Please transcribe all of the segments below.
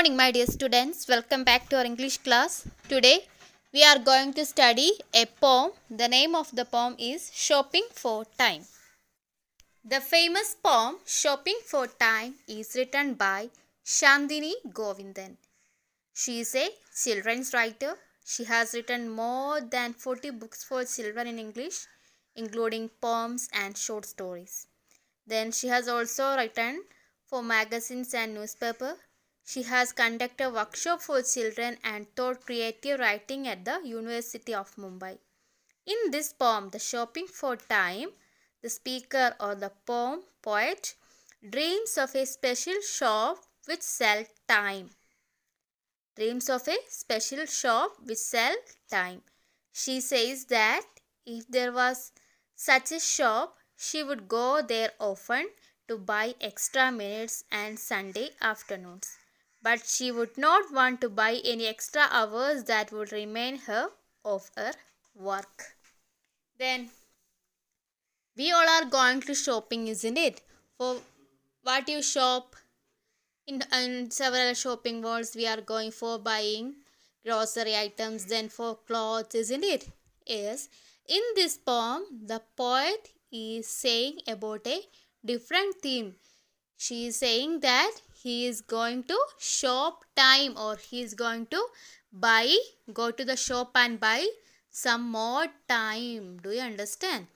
morning my dear students welcome back to our english class today we are going to study a poem the name of the poem is shopping for time the famous poem shopping for time is written by shandini govindan she is a children's writer she has written more than 40 books for children in english including poems and short stories then she has also written for magazines and newspaper she has conducted workshop for children and taught creative writing at the University of Mumbai. In this poem, The Shopping for Time, the speaker or the poem poet dreams of a special shop which sells time. Dreams of a special shop which sells time. She says that if there was such a shop, she would go there often to buy extra minutes and Sunday afternoons but she would not want to buy any extra hours that would remain her of her work. Then we all are going to shopping, isn't it? For what you shop in, in several shopping malls, we are going for buying grocery items, then for clothes, isn't it? Yes. In this poem, the poet is saying about a different theme. She is saying that he is going to shop time or he is going to buy go to the shop and buy some more time do you understand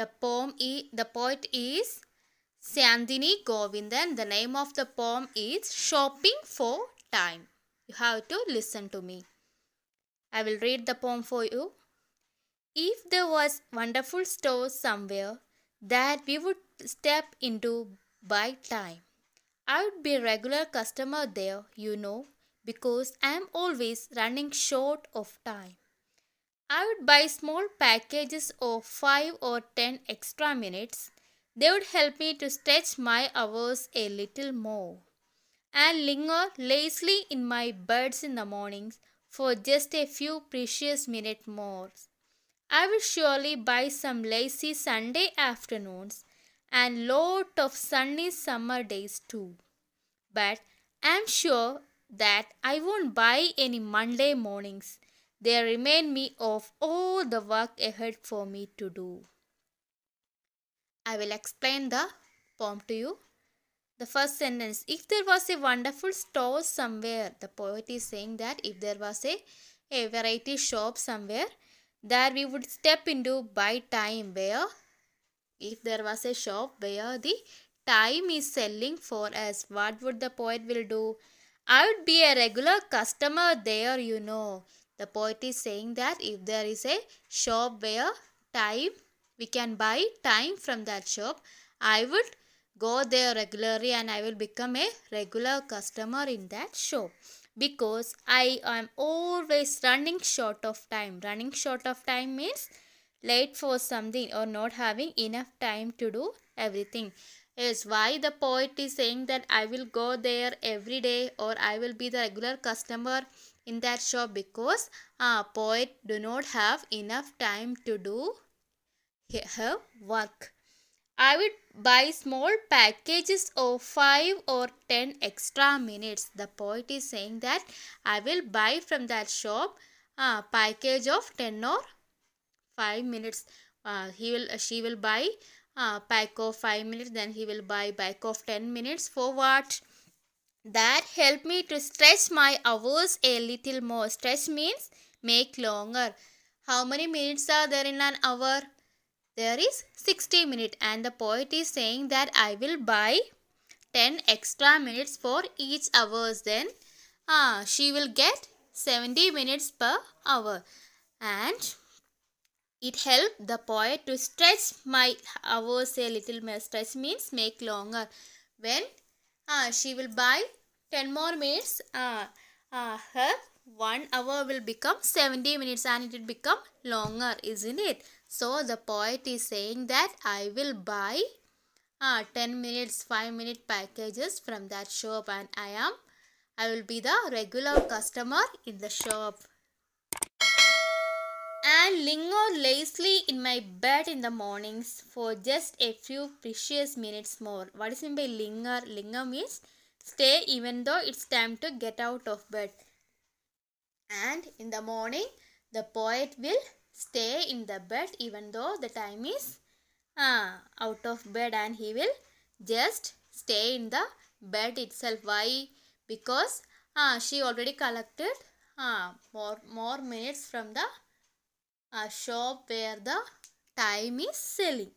the poem e, the poet is Sandini Govindan the name of the poem is shopping for time you have to listen to me i will read the poem for you if there was wonderful store somewhere that we would step into by time I would be a regular customer there, you know, because I am always running short of time. I would buy small packages of 5 or 10 extra minutes. They would help me to stretch my hours a little more and linger lazily in my beds in the mornings for just a few precious minutes more. I will surely buy some lazy Sunday afternoons and lot of sunny summer days too. But I'm sure that I won't buy any Monday mornings. They remind me of all the work ahead for me to do. I will explain the poem to you. The first sentence If there was a wonderful store somewhere, the poet is saying that if there was a, a variety shop somewhere, there we would step into by time where if there was a shop where the time is selling for us, what would the poet will do? I would be a regular customer there, you know. The poet is saying that if there is a shop where time, we can buy time from that shop, I would go there regularly and I will become a regular customer in that shop because I am always running short of time. Running short of time means late for something or not having enough time to do everything is yes, why the poet is saying that I will go there every day or I will be the regular customer in that shop because uh, poet do not have enough time to do her work. I would buy small packages of 5 or 10 extra minutes. The poet is saying that I will buy from that shop a ah, package of 10 or 5 minutes uh, he will uh, she will buy uh, pack of 5 minutes then he will buy pack of 10 minutes for what that help me to stretch my hours a little more stretch means make longer how many minutes are there in an hour there is 60 minutes and the poet is saying that i will buy 10 extra minutes for each hours then uh, she will get 70 minutes per hour and it helped the poet to stretch my hours a little more. Stretch means make longer. When uh, she will buy 10 more minutes, uh, uh, her 1 hour will become 70 minutes and it will become longer, isn't it? So the poet is saying that I will buy uh, 10 minutes, 5 minute packages from that shop and I am, I will be the regular customer in the shop and linger lazily in my bed in the mornings for just a few precious minutes more. What is meant by linger? Linger means stay even though it's time to get out of bed. And in the morning, the poet will stay in the bed even though the time is uh, out of bed and he will just stay in the bed itself. Why? Because uh, she already collected uh, more, more minutes from the a shop where the time is selling.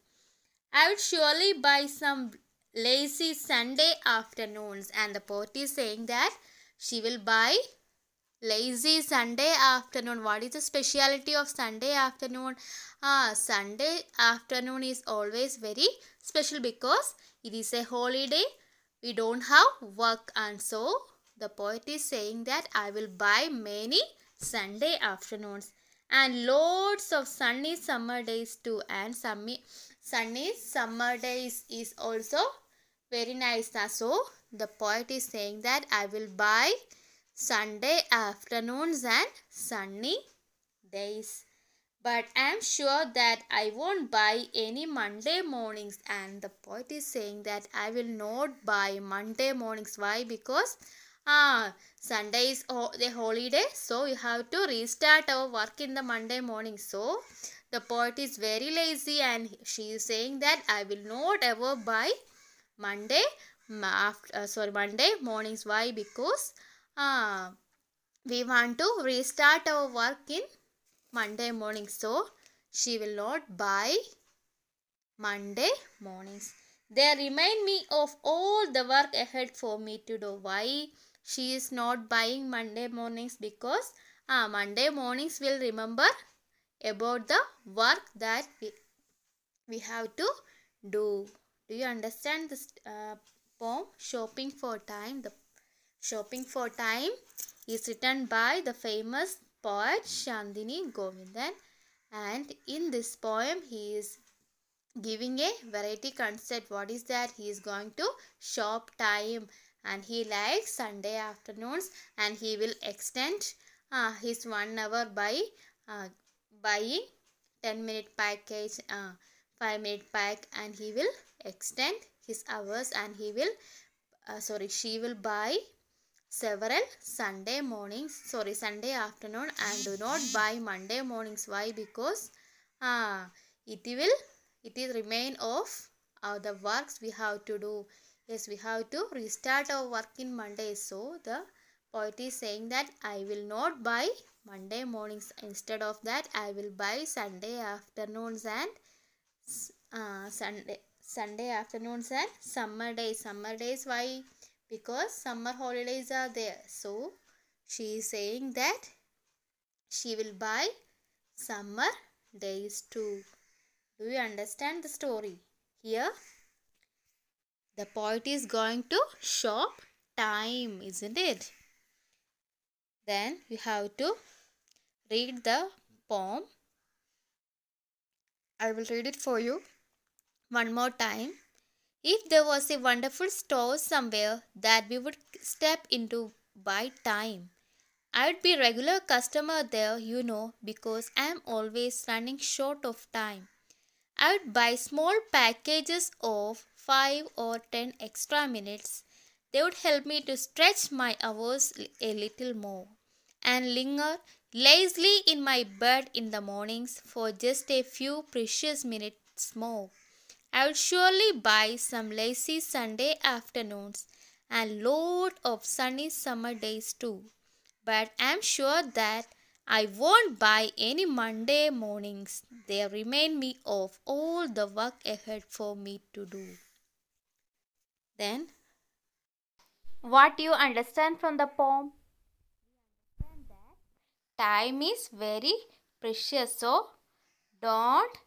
I would surely buy some lazy Sunday afternoons. And the poet is saying that she will buy lazy Sunday afternoon. What is the speciality of Sunday afternoon? Ah, Sunday afternoon is always very special because it is a holiday. We don't have work. And so the poet is saying that I will buy many Sunday afternoons and loads of sunny summer days too and sunny, sunny summer days is also very nice so the poet is saying that i will buy sunday afternoons and sunny days but i'm sure that i won't buy any monday mornings and the poet is saying that i will not buy monday mornings why because Ah, Sunday is the holiday, so we have to restart our work in the Monday morning. So the poet is very lazy and she is saying that I will not ever buy Monday after, uh, sorry Monday mornings. Why? Because uh, we want to restart our work in Monday morning. So she will not buy Monday mornings. They remind me of all the work ahead for me to do. Why? she is not buying Monday mornings because ah, Monday mornings will remember about the work that we, we have to do. Do you understand this uh, poem? Shopping for Time. The Shopping for Time is written by the famous poet Shandini Govindan and in this poem he is giving a variety concept. What is that? He is going to shop time and he likes Sunday afternoons and he will extend uh, his one hour by uh, buying 10 minute package, uh, 5 minute pack and he will extend his hours and he will, uh, sorry, she will buy several Sunday mornings, sorry, Sunday afternoon and do not buy Monday mornings. Why? Because uh, it will, it is remain of uh, the works we have to do yes we have to restart our work in monday so the poet is saying that i will not buy monday mornings instead of that i will buy sunday afternoons and uh, sunday sunday afternoons and summer days summer days why because summer holidays are there so she is saying that she will buy summer days too do you understand the story here the poet is going to shop time, isn't it? Then you have to read the poem. I will read it for you one more time. If there was a wonderful store somewhere that we would step into by time, I'd be regular customer there, you know, because I'm always running short of time. I'd buy small packages of 5 or 10 extra minutes. They would help me to stretch my hours a little more and linger lazily in my bed in the mornings for just a few precious minutes more. I would surely buy some lazy Sunday afternoons and load of sunny summer days too. But I'm sure that I won't buy any Monday mornings. They remind me of all the work ahead for me to do. Then, what you understand from the poem? Time is very precious, so don't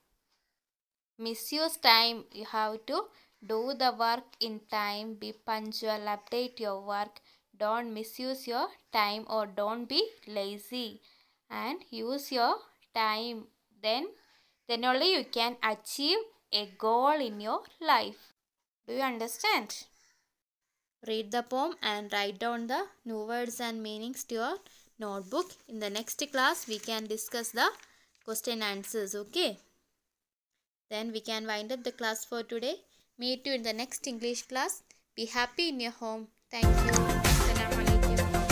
misuse time. You have to do the work in time, be punctual, update your work. Don't misuse your time or don't be lazy and use your time. Then, then only you can achieve a goal in your life. Do you understand? Read the poem and write down the new words and meanings to your notebook. In the next class, we can discuss the question answers. Okay. Then we can wind up the class for today. Meet you in the next English class. Be happy in your home. Thank you.